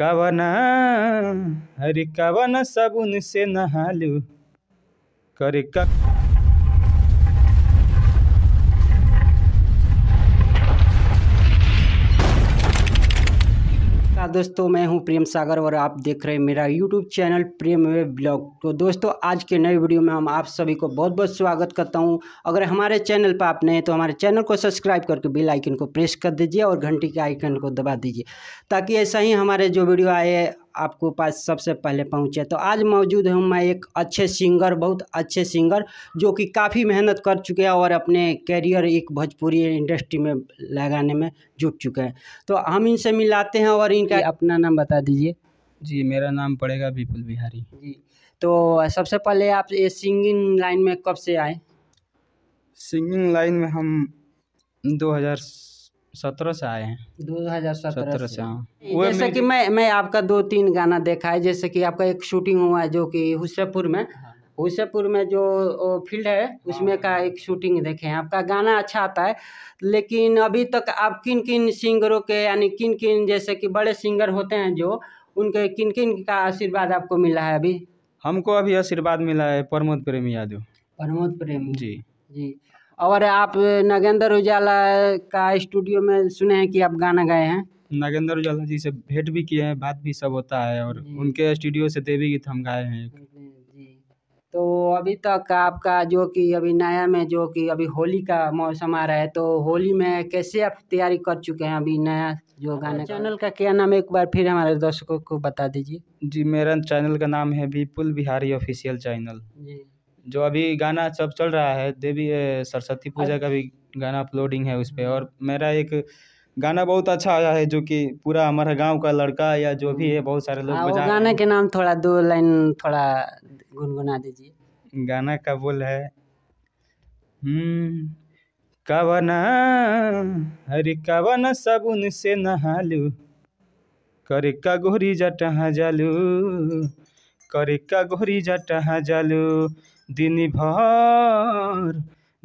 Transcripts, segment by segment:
कवन हरि कवन सबुन से नहालू कर नमस्कार हाँ, दोस्तों मैं हूं प्रेम सागर और आप देख रहे हैं मेरा YouTube channel Prem way blog तो दोस्तों आज के नए वीडियो में हम आप सभी को बहुत बहुत स्वागत करता हूं अगर हमारे चैनल पर आप नए हैं तो हमारे चैनल को सब्सक्राइब करके बेल आइकन को प्रेस कर दीजिए और घंटी के आइकन को दबा दीजिए ताकि ऐसा ही हमारे जो वीडियो आए आपको पास सबसे पहले पहुँचे तो आज मौजूद हूँ मैं एक अच्छे सिंगर बहुत अच्छे सिंगर जो कि काफ़ी मेहनत कर चुके हैं और अपने कैरियर एक भोजपुरी इंडस्ट्री में लगाने में जुट चुके हैं तो हम इनसे मिलाते हैं और इनका अपना नाम बता दीजिए जी मेरा नाम पड़ेगा विपुल बिहारी जी तो सबसे पहले आप ये सिंगिंग लाइन में कब से आए सिंगिंग लाइन में हम 2000 सत्रह से आए हैं दो हजार सत्रह से हाँ जैसे कि मैं मैं आपका दो तीन गाना देखा है जैसे कि आपका एक शूटिंग हुआ है जो कि हुसैपुर में हाँ। हुसैपुर में जो फील्ड है उसमें हाँ। का एक शूटिंग देखे हैं आपका गाना अच्छा आता है लेकिन अभी तक आप किन किन सिंगरों के यानी किन किन जैसे कि बड़े सिंगर होते हैं जो उनके किन किन का आशीर्वाद आपको मिला है अभी हमको अभी आशीर्वाद मिला है प्रमोद प्रेमी यादव प्रमोद प्रेमी जी जी और आप नगेंद्र उजाला का स्टूडियो में सुने हैं कि आप गाना गाए हैं नगेंद्र उजाला जी से भेंट भी किए हैं बात भी सब होता है और उनके स्टूडियो से देवी गीत हम गाए हैं जी तो अभी तक आपका जो कि अभी नया में जो कि अभी होली का मौसम आ रहा है तो होली में कैसे आप तैयारी कर चुके हैं अभी नया जो गाना चैनल का क्या नाम है एक बार फिर हमारे दर्शकों को बता दीजिए जी मेरा चैनल का नाम है विपुल बिहारी ऑफिशियल चैनल जी जो अभी गाना सब चल रहा है देवी सरस्वती पूजा का भी गाना अपलोडिंग है उस पर और मेरा एक गाना बहुत अच्छा आया है जो कि पूरा हमारा गांव का लड़का या जो भी है बहुत सारे लोग हाँ, बजा गाने के नाम थोड़ा दो लाइन थोड़ा गुनगुना दीजिए गाना का बोल है हम्म, कवना हरि से नहालू करे का जटहा जालू करे का जटहा जालू दिन भर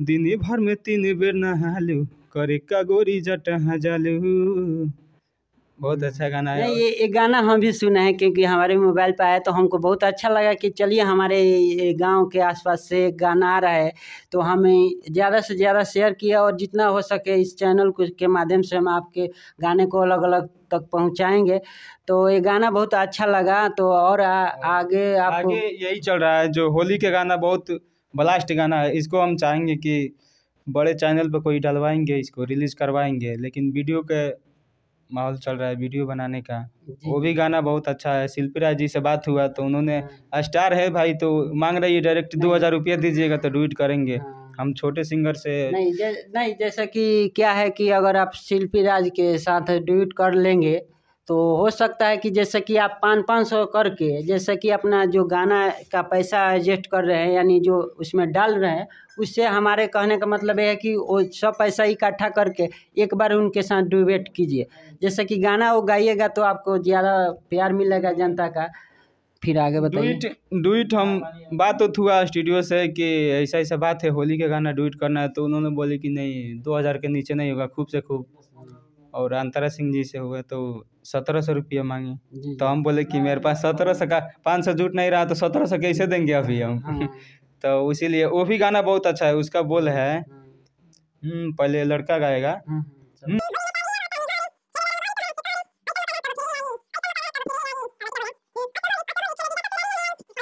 दिन भर में तीन बेर नहालू करे का गोरी जट हजालू बहुत हम्म। अच्छा गाना है ये एक गाना हम भी सुने हैं क्योंकि हमारे मोबाइल पर आया तो हमको बहुत अच्छा लगा कि चलिए हमारे गांव के आसपास से गाना आ रहा है तो हमें ज़्यादा से ज़्यादा शेयर किया और जितना हो सके इस चैनल के माध्यम से हम आपके गाने को अलग अलग तक पहुंचाएंगे तो ये गाना बहुत अच्छा लगा तो और आ, आगे आप आगे यही चल रहा है जो होली के गाना बहुत ब्लास्ट गाना है इसको हम चाहेंगे कि बड़े चैनल पर कोई डलवाएंगे इसको रिलीज़ करवाएंगे लेकिन वीडियो के माहौल चल रहा है वीडियो बनाने का वो भी गाना बहुत अच्छा है शिल्पी राज जी से बात हुआ तो उन्होंने स्टार हाँ। है भाई तो मांग रही है डायरेक्ट दो हज़ार रुपया दीजिएगा तो डुइट करेंगे हाँ। हम छोटे सिंगर से नहीं जै, नहीं जैसा कि क्या है कि अगर आप शिल्पी राज के साथ ड्यूट कर लेंगे तो हो सकता है कि जैसे कि आप पाँच पाँच सौ करके जैसे कि अपना जो गाना का पैसा एडजस्ट कर रहे हैं यानी जो उसमें डाल रहे हैं उससे हमारे कहने का मतलब ये है कि वो सब पैसा इकट्ठा करके एक बार उनके साथ डिबेट कीजिए जैसे कि गाना वो गाइएगा तो आपको ज़्यादा प्यार मिलेगा जनता का फिर आगे बताइए डुइट हम बात तो हुआ स्टूडियो से कि ऐसा ऐसा बात है होली का गाना डुइट करना है तो उन्होंने बोले कि नहीं दो हज़ार के नीचे नहीं होगा खूब से खूब और अंतरा सिंह जी से हुए तो सत्रह सौ रुपया मांगे तो हम बोले कि मेरे पास सत्रह सौ का पाँच सौ जुट नहीं रहा तो सत्रह सौ कैसे देंगे अभी हम हाँ। तो इसीलिए वो भी गाना बहुत अच्छा है उसका बोल है हाँ। हम्म, पहले लड़का गाएगा हाँ, हम्म।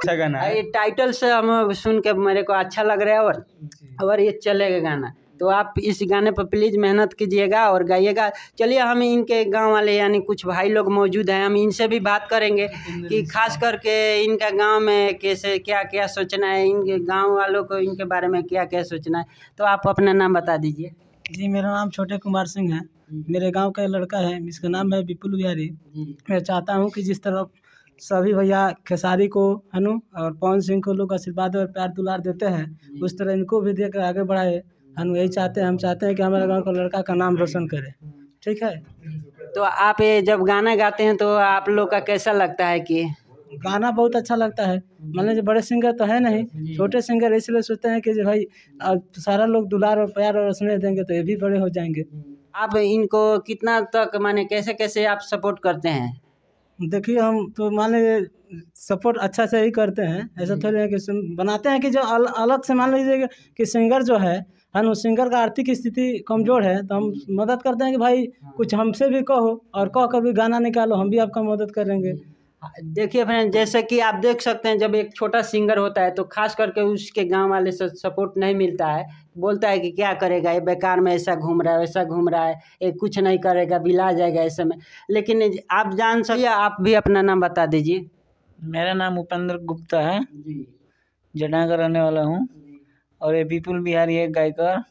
अच्छा गाना ये टाइटल से हम सुन के मेरे को अच्छा लग रहा है और और ये चलेगा गाना तो आप इस गाने पर प्लीज़ मेहनत कीजिएगा और गाइएगा चलिए हम इनके गांव वाले यानी कुछ भाई लोग मौजूद हैं हम इनसे भी बात करेंगे कि खास करके इनका गांव में कैसे क्या क्या सोचना है इनके गांव वालों को इनके बारे में क्या क्या सोचना है तो आप अपना नाम बता दीजिए जी मेरा नाम छोटे कुमार सिंह है हम्म। मेरे गाँव का लड़का है जिसका नाम है विपुल बिहारी मैं चाहता हूँ कि जिस तरह सभी भैया खेसारी को हनु और पवन सिंह को लोग आशीर्वाद और प्यार दुलार देते हैं उस तरह इनको भी देकर आगे बढ़ाए हम यही चाहते हैं हम चाहते हैं कि हमारे गाँव का लड़का का नाम रोशन करे ठीक है तो आप ये जब गाना गाते हैं तो आप लोग का कैसा लगता है कि गाना बहुत अच्छा लगता है मान लीजिए बड़े सिंगर तो है नहीं छोटे सिंगर इसलिए सोचते हैं कि जो भाई सारा लोग दुलार और प्यार और रसने देंगे तो ये भी बड़े हो जाएंगे आप इनको कितना तक माने कैसे कैसे आप सपोर्ट करते हैं देखिए हम तो मान लीजिए सपोर्ट अच्छा से ही करते हैं ऐसा हम्म। थोड़ी है कि बनाते हैं कि जो अल, अलग से मान लीजिए कि सिंगर जो है है हाँ, ना सिंगर का आर्थिक स्थिति कमज़ोर है तो हम मदद करते हैं कि भाई हाँ। कुछ हमसे भी कहो और कह कर भी गाना निकालो हम भी आपका मदद करेंगे हाँ, देखिए फ्रेंड जैसे कि आप देख सकते हैं जब एक छोटा सिंगर होता है तो खास करके उसके गांव वाले से सपोर्ट नहीं मिलता है बोलता है कि क्या करेगा ये बेकार में ऐसा घूम रहा है वैसा घूम रहा है ये कुछ नहीं करेगा बिला जाएगा ऐसे में लेकिन आप जान सकिए आप भी अपना नाम बता दीजिए मेरा नाम उपेंद्र गुप्ता है जी जडा का रहने वाला हूँ और ये विपुल बिहारी एक गायकर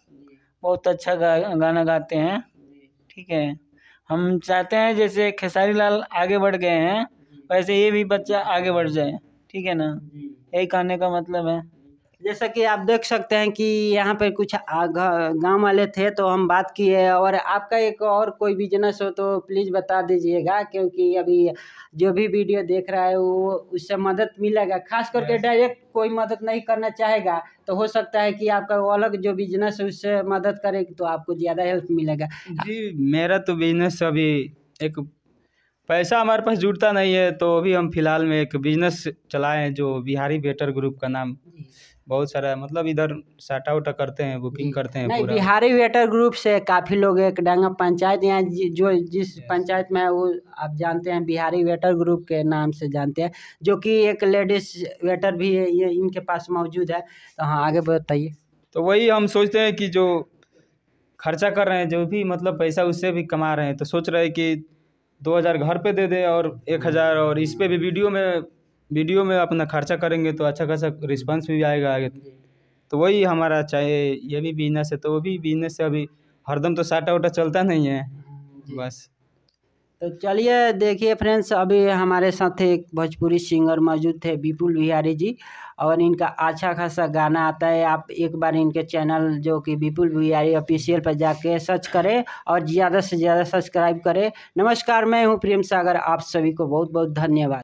बहुत अच्छा गा, गाना गाते हैं ठीक है हम चाहते हैं जैसे खेसारी लाल आगे बढ़ गए हैं वैसे ये भी बच्चा आगे बढ़ जाए ठीक है ना यही कहने का मतलब है जैसा कि आप देख सकते हैं कि यहाँ पर कुछ गांव वाले थे तो हम बात किए और आपका एक और कोई बिजनेस हो तो प्लीज़ बता दीजिएगा क्योंकि अभी जो भी वीडियो देख रहा है वो उससे मदद मिलेगा खास करके डायरेक्ट कोई मदद नहीं करना चाहेगा तो हो सकता है कि आपका अलग जो बिजनेस है उससे मदद करेगी तो आपको ज़्यादा हेल्प मिलेगा जी मेरा तो बिजनेस अभी एक पैसा हमारे पास जुड़ता नहीं है तो अभी हम फिलहाल में एक बिजनेस चलाए हैं जो बिहारी बेटर ग्रुप का नाम बहुत सारा मतलब इधर साटा उटा करते हैं बुकिंग करते हैं पूरा बिहारी वेटर ग्रुप से काफ़ी लोग एक डांगा पंचायत यहाँ जो जिस पंचायत में वो आप जानते हैं बिहारी वेटर ग्रुप के नाम से जानते हैं जो कि एक लेडीज वेटर भी है ये इनके पास मौजूद है तो हाँ आगे बताइए तो वही हम सोचते हैं कि जो खर्चा कर रहे हैं जो भी मतलब पैसा उससे भी कमा रहे हैं तो सोच रहे हैं कि दो हज़ार घर पे दे दे और एक हज़ार और इस पर भी वीडियो में वीडियो में अपना खर्चा करेंगे तो अच्छा खासा रिस्पांस भी आएगा आगे तो वही हमारा चाहे ये भी बिजनेस है तो वो भी बिजनेस से अभी हरदम तो साटा उटा चलता नहीं है बस तो चलिए देखिए फ्रेंड्स अभी हमारे साथ एक भोजपुरी सिंगर मौजूद थे विपुल बिहारी जी और इनका अच्छा खासा गाना आता है आप एक बार इनके चैनल जो कि विपुल बिहारी ऑफिशियल पर जाके सर्च करें और ज़्यादा से ज़्यादा सब्सक्राइब करें नमस्कार मैं हूँ प्रेम सागर आप सभी को बहुत बहुत धन्यवाद